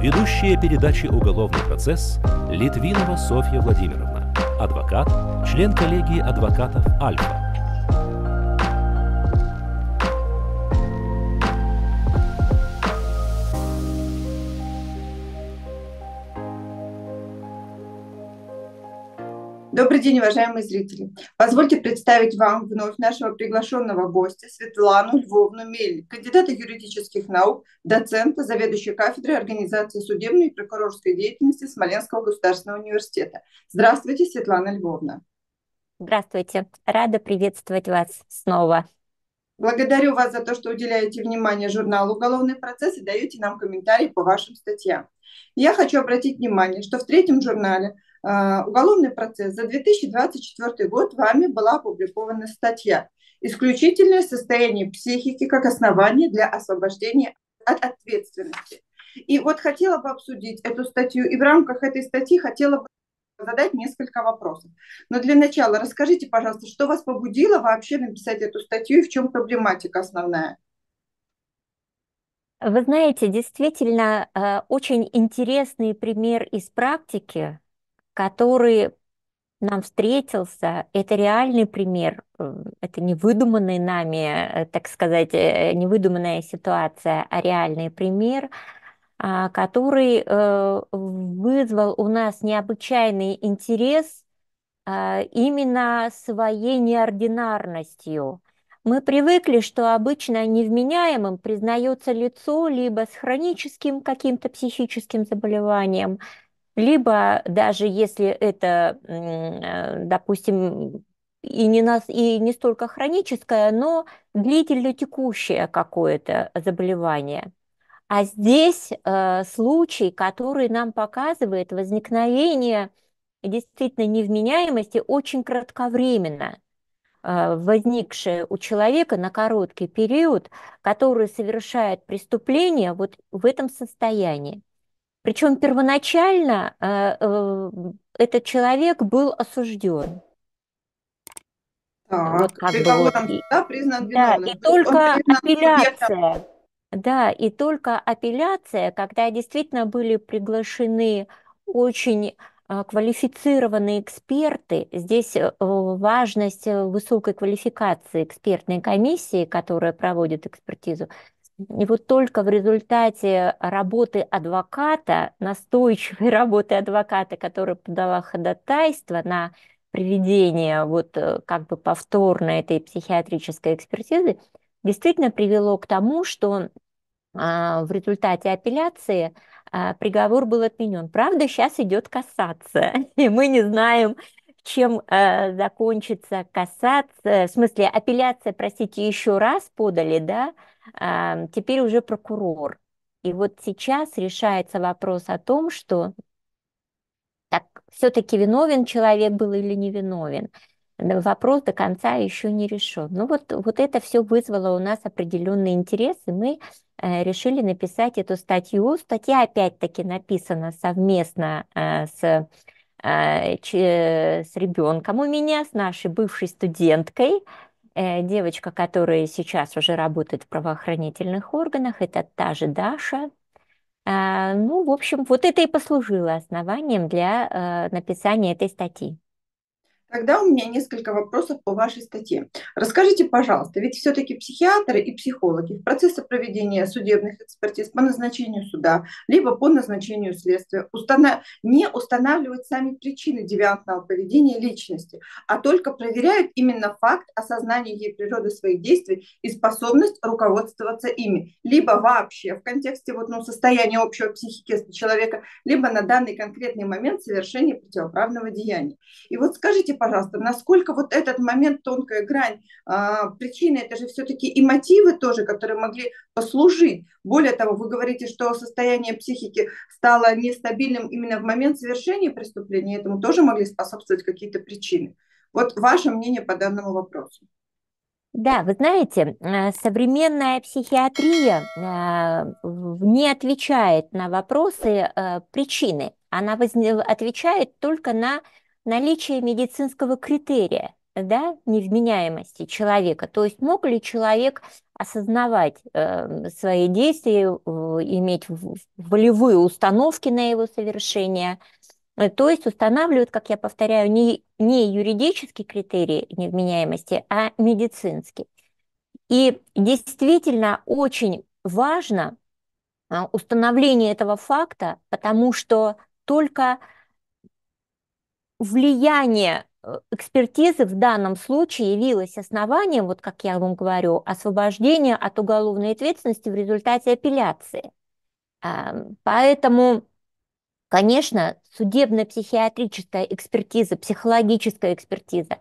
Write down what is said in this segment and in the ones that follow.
Ведущая передачи «Уголовный процесс» Литвинова Софья Владимировна, адвокат, член коллегии адвокатов «Альфа», Добрый день, уважаемые зрители. Позвольте представить вам вновь нашего приглашенного гостя Светлану Львовну Мель, кандидата юридических наук, доцента, заведующей кафедрой организации судебной и прокурорской деятельности Смоленского государственного университета. Здравствуйте, Светлана Львовна. Здравствуйте. Рада приветствовать вас снова. Благодарю вас за то, что уделяете внимание журналу «Уголовный процесс» и даете нам комментарии по вашим статьям. Я хочу обратить внимание, что в третьем журнале – Э, уголовный процесс, за 2024 год вами была опубликована статья «Исключительное состояние психики как основание для освобождения от ответственности». И вот хотела бы обсудить эту статью, и в рамках этой статьи хотела бы задать несколько вопросов. Но для начала расскажите, пожалуйста, что вас побудило вообще написать эту статью и в чем проблематика основная? Вы знаете, действительно, э, очень интересный пример из практики, который нам встретился, это реальный пример, эм, это не выдуманный нами, э, так сказать, э, не выдуманная ситуация, а реальный пример, а, который э, вызвал у нас необычайный интерес а, именно своей неординарностью. Мы привыкли, что обычно невменяемым признается лицо либо с хроническим каким-то психическим заболеванием – либо даже если это, э, допустим, и не, нас, и не столько хроническое, но длительно текущее какое-то заболевание. А здесь э, случай, который нам показывает возникновение действительно невменяемости очень кратковременно э, возникшее у человека на короткий период, который совершает преступление вот в этом состоянии. Причем первоначально э, э, этот человек был осужден. Да, и только апелляция. Да, и только апелляция, когда действительно были приглашены очень э, квалифицированные эксперты. Здесь важность высокой квалификации экспертной комиссии, которая проводит экспертизу, и вот только в результате работы адвоката, настойчивой работы адвоката, который подала ходатайство на проведение вот э, как бы повторно этой психиатрической экспертизы, действительно привело к тому, что а, в результате апелляции а, приговор был отменен. Правда, сейчас идет кассация, и мы не знаем, чем а, закончится кассация, в смысле апелляция, простите, еще раз подали, да, теперь уже прокурор. И вот сейчас решается вопрос о том, что так все-таки виновен человек был или не виновен. Вопрос до конца еще не решен. Ну вот, вот это все вызвало у нас определенный интерес, и мы э, решили написать эту статью. Статья опять-таки написана совместно э, с, э, с ребенком у меня, с нашей бывшей студенткой, Э, девочка, которая сейчас уже работает в правоохранительных органах, это та же Даша. А, ну, в общем, вот это и послужило основанием для э, написания этой статьи. Тогда у меня несколько вопросов по вашей статье. Расскажите, пожалуйста, ведь все-таки психиатры и психологи в процессе проведения судебных экспертиз по назначению суда, либо по назначению следствия, установ... не устанавливают сами причины девиантного поведения личности, а только проверяют именно факт осознания ей природы своих действий и способность руководствоваться ими, либо вообще в контексте вот, ну, состояния общего психики человека, либо на данный конкретный момент совершения противоправного деяния. И вот скажите, пожалуйста, насколько вот этот момент, тонкая грань, а, причины, это же все-таки и мотивы тоже, которые могли послужить. Более того, вы говорите, что состояние психики стало нестабильным именно в момент совершения преступления, этому тоже могли способствовать какие-то причины. Вот ваше мнение по данному вопросу. Да, вы знаете, э, современная психиатрия э, не отвечает на вопросы э, причины. Она отвечает только на наличие медицинского критерия, да, невменяемости человека. То есть мог ли человек осознавать э, свои действия, э, иметь волевые установки на его совершение. Э, то есть устанавливают, как я повторяю, не, не юридические критерии невменяемости, а медицинские. И действительно очень важно э, установление этого факта, потому что только влияние э, экспертизы в данном случае явилось основанием, вот как я вам говорю, освобождения от уголовной ответственности в результате апелляции. Эм, поэтому, конечно, судебно-психиатрическая экспертиза, психологическая экспертиза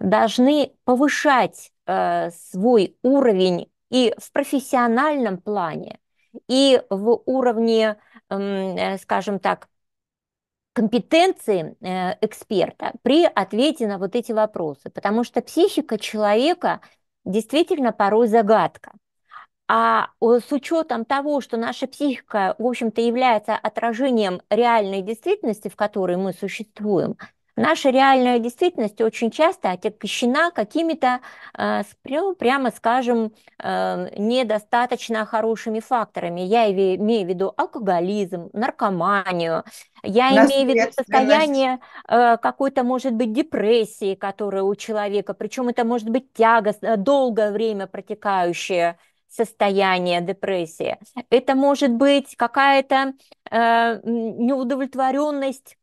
должны повышать э, свой уровень и в профессиональном плане, и в уровне, эм, э, скажем так, компетенции э, эксперта при ответе на вот эти вопросы, потому что психика человека действительно порой загадка. А с учетом того, что наша психика, в общем-то, является отражением реальной действительности, в которой мы существуем – Наша реальная действительность очень часто отягощена какими-то, а, ну, прямо скажем, э, недостаточно хорошими факторами. Я имею в виду алкоголизм, наркоманию, я имею в виду состояние э, какой-то, может быть, депрессии, которая у человека, причем это может быть тягостное, э, долгое время протекающее состояние депрессии. Это может быть какая-то неудовлетворенность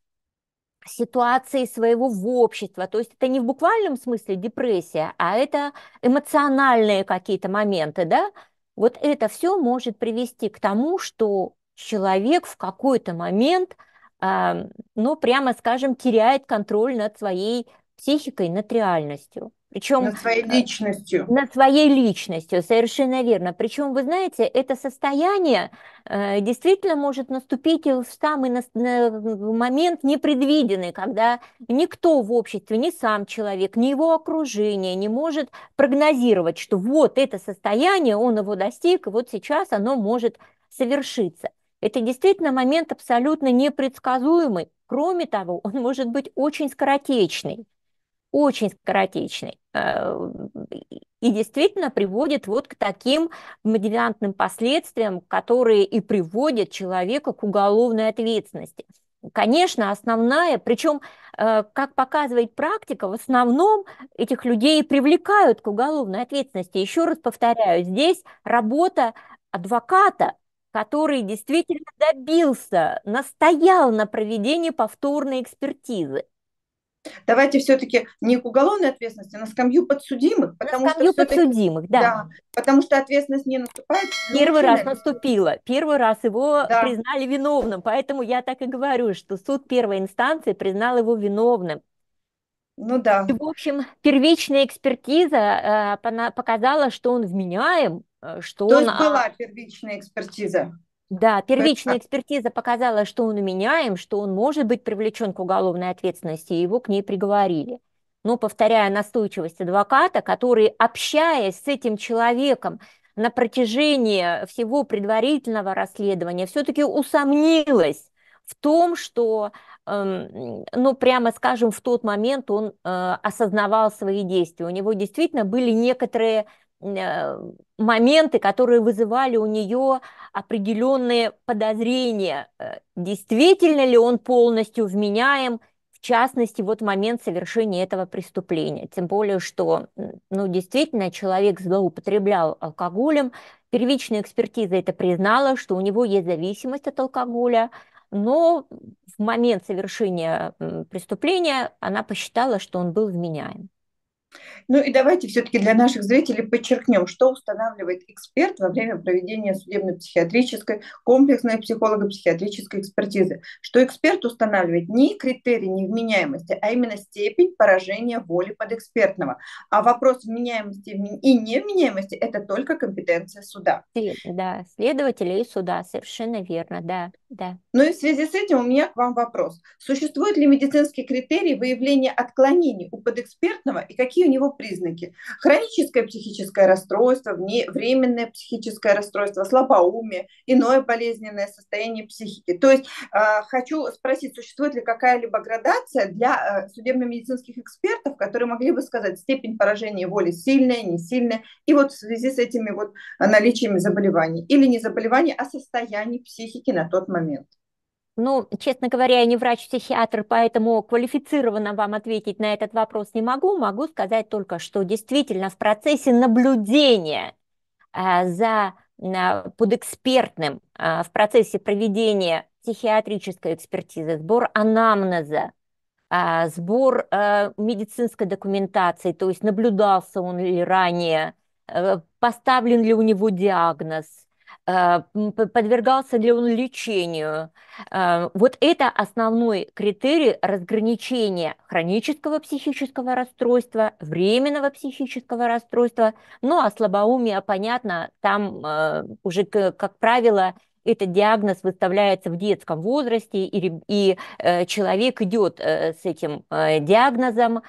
ситуации своего в общества. То есть это не в буквальном смысле депрессия, а это эмоциональные какие-то моменты, да? Вот это все может привести к тому, что человек в какой-то момент, э, ну, прямо скажем, теряет контроль над своей психикой, над реальностью. Причем над своей э, личностью. Над своей личностью, совершенно верно. Причем, вы знаете, это состояние э, действительно может наступить в самый на, на, момент непредвиденный, когда никто в обществе, ни сам человек, ни его окружение не может прогнозировать, что вот это состояние, он его достиг, и вот сейчас оно может совершиться. Это действительно момент абсолютно непредсказуемый. Кроме того, он может быть очень скоротечный очень скоротечный э, и действительно приводит вот к таким медиантным последствиям, которые и приводят человека к уголовной ответственности. Конечно, основная, причем, э, как показывает практика, в основном этих людей привлекают к уголовной ответственности. Еще раз повторяю, здесь работа адвоката, который действительно добился, настоял на проведении повторной экспертизы. Давайте все-таки не к уголовной ответственности, а на скамью подсудимых. Потому на скамью что подсудимых, да. да. Потому что ответственность не наступает. Первый раз наступила, первый раз его да. признали виновным, поэтому я так и говорю, что суд первой инстанции признал его виновным. Ну да. И, в общем, первичная экспертиза э, показала, что он вменяем, э, что То он... То а есть была первичная экспертиза? Да, первичная экспертиза показала, что он уменяем, что он может быть привлечен к уголовной ответственности, и его к ней приговорили. Но, повторяя настойчивость адвоката, который, общаясь с этим человеком на протяжении всего предварительного расследования, все-таки усомнилась в том, что, эм, ну, прямо скажем, в тот момент он э, осознавал свои действия. У него действительно были некоторые э, моменты, которые вызывали у нее определенные подозрения, э, действительно ли он полностью вменяем, в частности, вот момент совершения этого преступления. Тем более, что ну, действительно человек злоупотреблял алкоголем, первичная экспертиза это признала, что у него есть зависимость от алкоголя, но в момент совершения преступления она посчитала, что он был вменяем. Ну и давайте все-таки для наших зрителей подчеркнем, что устанавливает эксперт во время проведения судебно-психиатрической, комплексной психолого-психиатрической экспертизы. Что эксперт устанавливает не критерий невменяемости, а именно степень поражения воли подэкспертного. А вопрос вменяемости и невменяемости – это только компетенция суда. Да, следователя и суда, совершенно верно, да, да. Ну и в связи с этим у меня к вам вопрос. Существует ли медицинский критерий выявления отклонений у подэкспертного и какие какие у него признаки? Хроническое психическое расстройство, временное психическое расстройство, слабоумие, иное болезненное состояние психики. То есть э, хочу спросить, существует ли какая-либо градация для э, судебно-медицинских экспертов, которые могли бы сказать степень поражения воли сильная, не сильная, и вот в связи с этими вот наличиями заболеваний. Или не заболеваний, а состояний психики на тот момент. Ну, честно говоря, я не врач-психиатр, поэтому квалифицированно вам ответить на этот вопрос не могу. Могу сказать только, что действительно в процессе наблюдения э, за э, подэкспертным, э, в процессе проведения психиатрической экспертизы, сбор анамнеза, сбор медицинской документации, то есть наблюдался он ли ранее, поставлен ли у него диагноз – а, подвергался ли он лечению. А, вот это основной критерий разграничения хронического психического расстройства, временного психического расстройства. Ну а слабоумие, понятно, там а, уже, как правило, этот диагноз выставляется в детском возрасте, и, и э, человек идет э, с этим э, диагнозом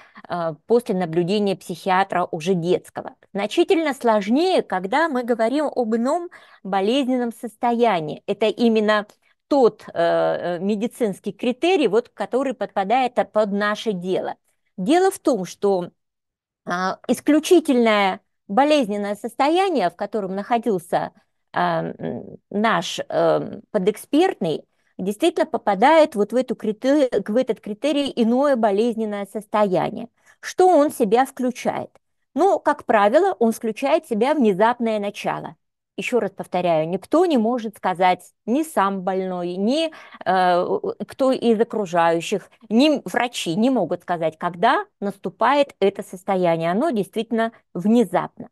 после наблюдения психиатра уже детского. Значительно сложнее, когда мы говорим об ином болезненном состоянии. Это именно тот э, медицинский критерий, вот, который подпадает под наше дело. Дело в том, что э, исключительное болезненное состояние, в котором находился а, наш эм, подэкспертный действительно попадает вот в, эту критер... в этот критерий иное болезненное состояние. Что он себя включает? Ну, как правило, он включает в себя внезапное начало. Еще раз повторяю, никто не может сказать, ни сам больной, ни э, кто из окружающих, ни врачи не могут сказать, когда наступает это состояние. Оно действительно внезапно.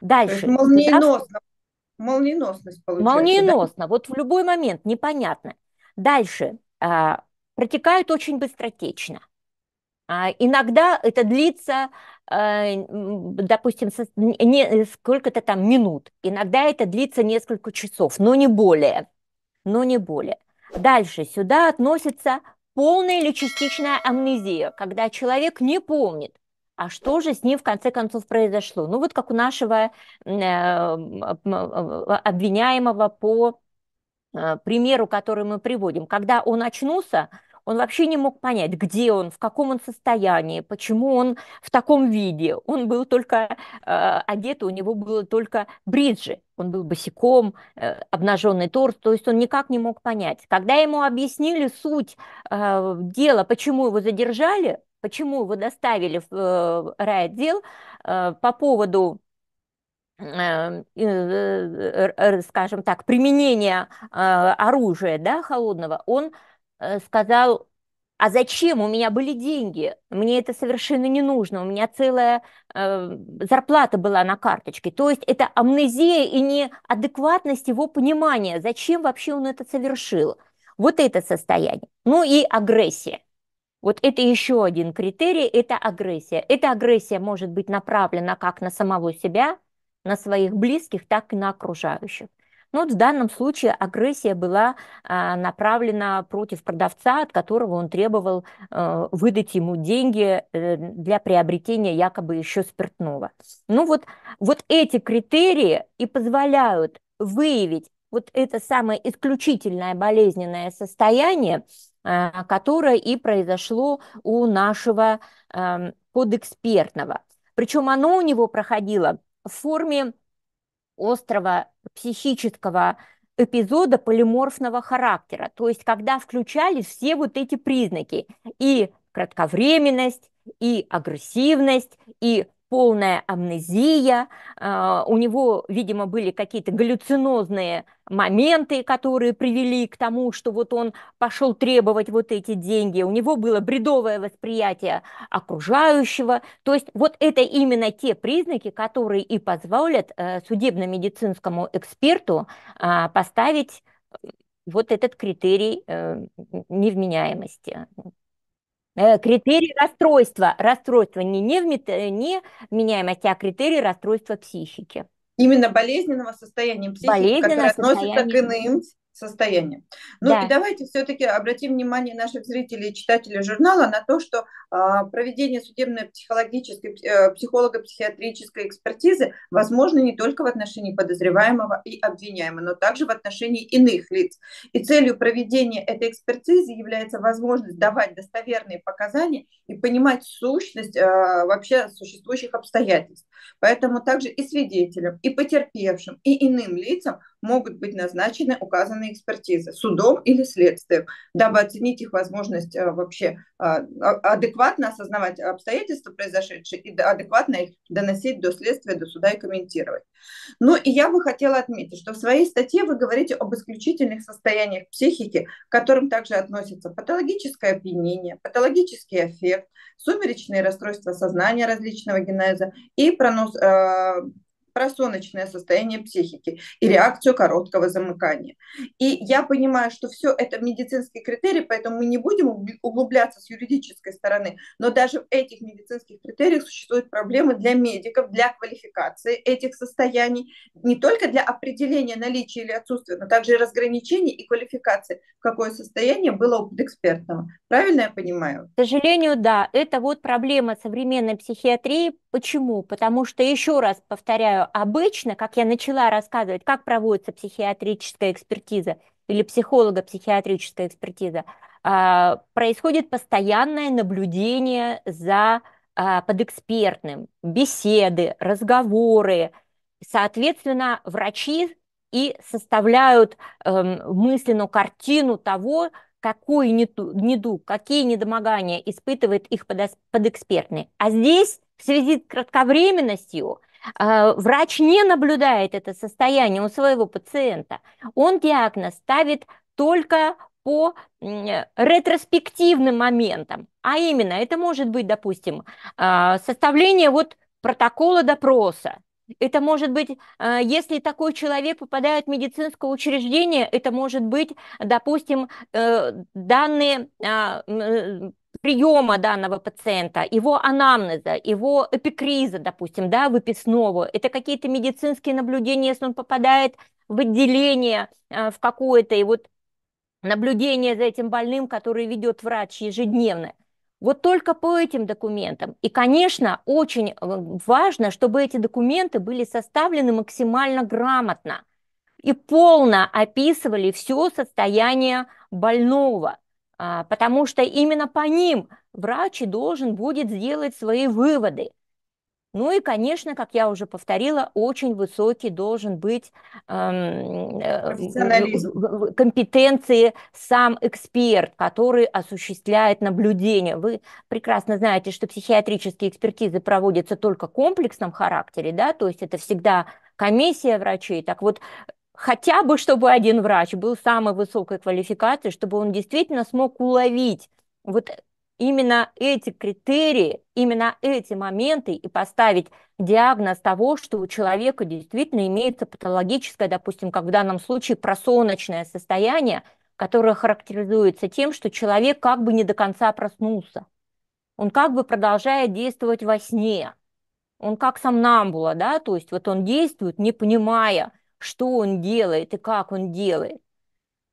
Дальше. Молниеносно Молниеносность получается. Молниеносно, да? вот в любой момент, непонятно. Дальше, а, протекают очень быстротечно. А, иногда это длится, а, допустим, со, не, сколько-то там минут, иногда это длится несколько часов, но не более, но не более. Дальше сюда относится полная или частичная амнезия, когда человек не помнит, а что же с ним в конце концов произошло? Ну вот как у нашего э, а, а, а, обвиняемого по э, примеру, который мы приводим, когда он очнулся, он вообще не мог понять, где он, в каком он состоянии, почему он в таком виде. Он был только э, одет, у него было только бриджи, он был босиком, э, обнаженный торс, то есть он никак не мог понять. Когда ему объяснили суть э, дела, почему его задержали, почему его доставили в э, райотдел э, по поводу э, скажем так, применения оружия да, холодного, он сказал, а зачем? У меня были деньги, мне это совершенно не нужно, у меня целая э, зарплата была на карточке. То есть это амнезия и неадекватность его понимания, зачем вообще он это совершил. Вот это состояние. Ну и агрессия. Вот это еще один критерий, это агрессия. Эта агрессия может быть направлена как на самого себя, на своих близких, так и на окружающих. Но ну, вот в данном случае агрессия была а, направлена против продавца, от которого он требовал э, выдать ему деньги э, для приобретения якобы еще спиртного. Ну вот, вот эти критерии и позволяют выявить вот это самое исключительное болезненное состояние, Э, которое и произошло у нашего эм, подэкспертного. Причем оно у него проходило в форме острого психического эпизода полиморфного характера, то есть когда включались все вот эти признаки и кратковременность, и агрессивность, и полная амнезия, а, у него, видимо, были какие-то галлюцинозные моменты, которые привели к тому, что вот он пошел требовать вот эти деньги, у него было бредовое восприятие окружающего, то есть вот это именно те признаки, которые и позволят э, судебно-медицинскому эксперту а, поставить э, вот этот критерий э, невменяемости. Э, критерии расстройства. Расстройство не, э, не невменяемости, а критерии расстройства психики. Именно болезненного состояния психики, Болезненное которое относится состояние. к иным состояние. Ну да. и давайте все-таки обратим внимание наших зрителей и читателей журнала на то, что э, проведение судебной психологической, э, психолого-психиатрической экспертизы возможно не только в отношении подозреваемого и обвиняемого, но также в отношении иных лиц. И целью проведения этой экспертизы является возможность давать достоверные показания и понимать сущность э, вообще существующих обстоятельств. Поэтому также и свидетелям, и потерпевшим, и иным лицам могут быть назначены указанные экспертизы судом или следствием, дабы оценить их возможность э, вообще а, а, адекватно осознавать обстоятельства произошедшие и адекватно их доносить до следствия, до суда и комментировать. Ну и я бы хотела отметить, что в своей статье вы говорите об исключительных состояниях психики, к которым также относятся патологическое опьянение, патологический эффект, сумеречные расстройства сознания различного генеза и пронос, э, просоночное состояние психики и реакцию короткого замыкания. И я понимаю, что все это медицинские критерии, поэтому мы не будем углубляться с юридической стороны, но даже в этих медицинских критериях существуют проблемы для медиков, для квалификации этих состояний, не только для определения наличия или отсутствия, но также и разграничения и квалификации, какое состояние было у экспертного. Правильно я понимаю? К сожалению, да. Это вот проблема современной психиатрии. Почему? Потому что, еще раз повторяю, обычно, как я начала рассказывать, как проводится психиатрическая экспертиза или психолого-психиатрическая экспертиза, а, происходит постоянное наблюдение за а, подэкспертным, беседы, разговоры. Соответственно, врачи и составляют эм, мысленную картину того, какой недуг, какие недомогания испытывает их подэкспертный. А здесь в связи с кратковременностью а, врач не наблюдает это состояние у своего пациента. Он диагноз ставит только по ретроспективным моментам. А именно, это может быть, допустим, а, составление вот протокола допроса. Это может быть, а, если такой человек попадает в медицинское учреждение, это может быть, допустим, э, данные приема данного пациента, его анамнеза, его эпикриза, допустим, да, выписного, это какие-то медицинские наблюдения, если он попадает в отделение э, в какое-то, и вот наблюдение за этим больным, который ведет врач ежедневно. Вот только по этим документам. И, конечно, очень э, важно, чтобы эти документы были составлены максимально грамотно и полно описывали все состояние больного – а, потому что именно по ним врач и должен будет сделать свои выводы. Ну и, конечно, как я уже повторила, очень высокий должен быть эм, э, компетенции сам эксперт, который осуществляет наблюдение. Вы прекрасно знаете, что психиатрические экспертизы проводятся только в комплексном характере, да, то есть это всегда комиссия врачей. Так вот, хотя бы чтобы один врач был самой высокой квалификации, чтобы он действительно смог уловить вот именно эти критерии, именно эти моменты и поставить диагноз того, что у человека действительно имеется патологическое, допустим, как в данном случае, просоночное состояние, которое характеризуется тем, что человек как бы не до конца проснулся. Он как бы продолжает действовать во сне. Он как сомнамбула, да, то есть вот он действует, не понимая – что он делает и как он делает.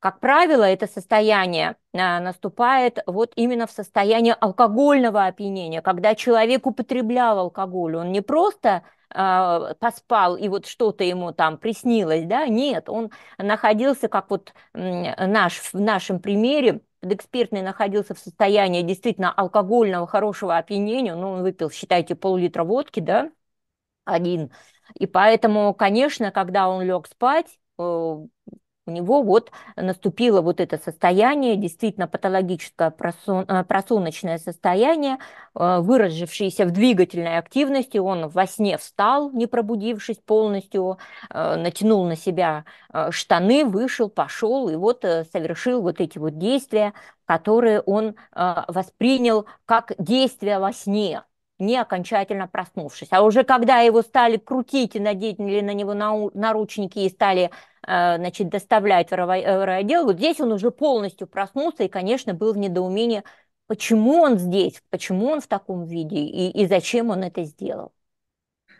Как правило, это состояние а, наступает вот именно в состоянии алкогольного опьянения, когда человек употреблял алкоголь. Он не просто а, поспал и вот что-то ему там приснилось, да, нет, он находился, как вот наш, в нашем примере, экспертный находился в состоянии действительно алкогольного хорошего опьянения, ну, он выпил, считайте, пол-литра водки, да, один и поэтому, конечно, когда он лег спать, э, у него вот наступило вот это состояние, действительно патологическое э, просуночное состояние, э, выразившееся в двигательной активности. Он во сне встал, не пробудившись полностью, натянул на себя штаны, вышел, пошел и вот совершил вот эти вот действия, которые он воспринял как действия во сне не окончательно проснувшись. А уже когда его стали крутить и надеть или на него наручники и стали э, значит, доставлять в аэроотдел, э, вот здесь он уже полностью проснулся и, конечно, был в недоумении, почему он здесь, почему он в таком виде и, и зачем он это сделал.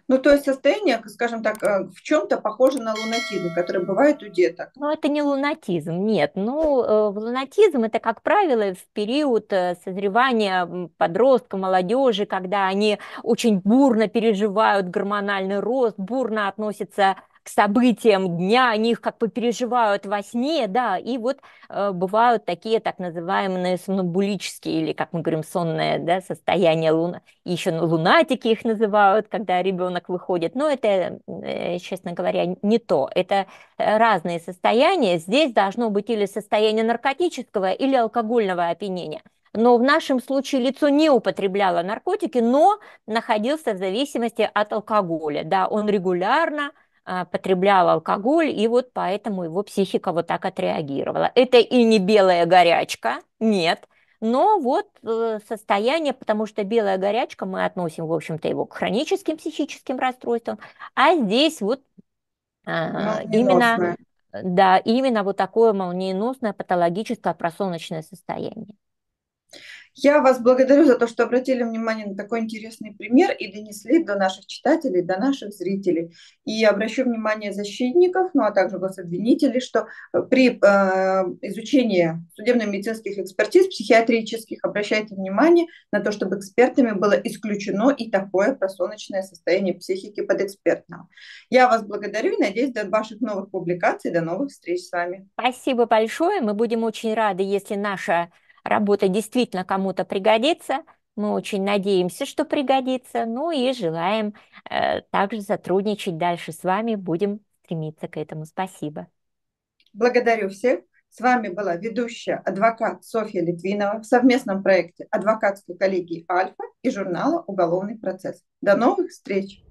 Ну, то есть состояние, скажем так, э, в чем-то похоже на лунатизм, который бывает у деток. Ну, это не лунатизм, нет. Ну, э, лунатизм – это, как правило, в период э, созревания подростка, молодежи, когда они очень бурно переживают гормональный рост, бурно относятся к к событиям дня, они их как бы переживают во сне, да, и вот э, бывают такие так называемые сомнамбулические или, как мы говорим, сонное да, состояние луна, еще лунатики их называют, когда ребенок выходит, но это, э, честно говоря, не то, это э, разные состояния, здесь должно быть или состояние наркотического, или алкогольного опьянения но в нашем случае лицо не употребляло наркотики, но находился в зависимости от алкоголя. Да, он регулярно а, потребляла алкоголь, и вот поэтому его психика вот так отреагировала. Это и не белая горячка, нет, но вот э, состояние, потому что белая горячка, мы относим, в общем-то, его к хроническим психическим расстройствам, а здесь вот а, именно, да, именно вот такое молниеносное патологическое просоночное состояние. Я вас благодарю за то, что обратили внимание на такой интересный пример и донесли до наших читателей, до наших зрителей. И обращу внимание защитников, ну а также гособвинителей, что э, при э, изучении судебно-медицинских экспертиз, психиатрических, обращайте внимание на то, чтобы экспертами было исключено и такое просоночное состояние психики подэкспертного. Я вас благодарю и надеюсь до ваших новых публикаций, до новых встреч с вами. Спасибо большое. Мы будем очень рады, если наша работа действительно кому-то пригодится. Мы очень надеемся, что пригодится. Ну и желаем э, также сотрудничать дальше с вами. Будем стремиться к этому. Спасибо. Благодарю всех. С вами была ведущая адвокат Софья Литвинова в совместном проекте адвокатской коллегии «Альфа» и журнала «Уголовный процесс». До новых встреч!